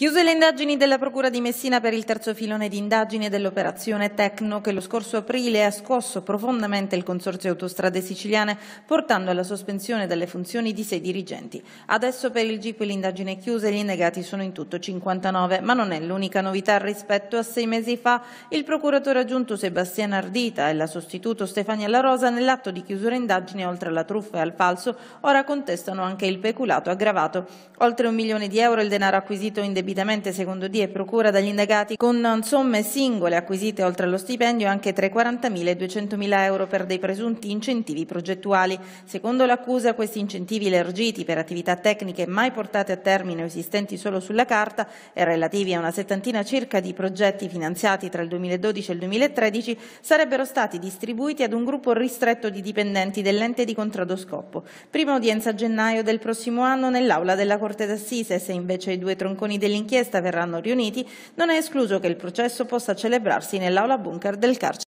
Chiuse le indagini della Procura di Messina per il terzo filone di indagine dell'operazione Tecno che lo scorso aprile ha scosso profondamente il Consorzio Autostrade Siciliane portando alla sospensione delle funzioni di sei dirigenti. Adesso per il GIP l'indagine è chiusa e gli indagati sono in tutto 59, ma non è l'unica novità rispetto a sei mesi fa. Il procuratore aggiunto Sebastiano Ardita e la sostituto Stefania Larosa nell'atto di chiusura indagine oltre alla truffa e al falso ora contestano anche il peculato aggravato. Oltre un milione di euro il denaro acquisito in debito debitamente secondo DIE procura dagli indagati con somme singole acquisite oltre allo stipendio anche tra i 40.000 e i 200.000 euro per dei presunti incentivi progettuali. Secondo l'accusa questi incentivi elargiti per attività tecniche mai portate a termine o esistenti solo sulla carta e relativi a una settantina circa di progetti finanziati tra il 2012 e il 2013 sarebbero stati distribuiti ad un gruppo ristretto di dipendenti dell'ente di contrado Prima udienza a gennaio del prossimo anno nell'aula della Corte d'Assise se invece i due tronconi del dell'inchiesta verranno riuniti, non è escluso che il processo possa celebrarsi nell'aula bunker del carcere.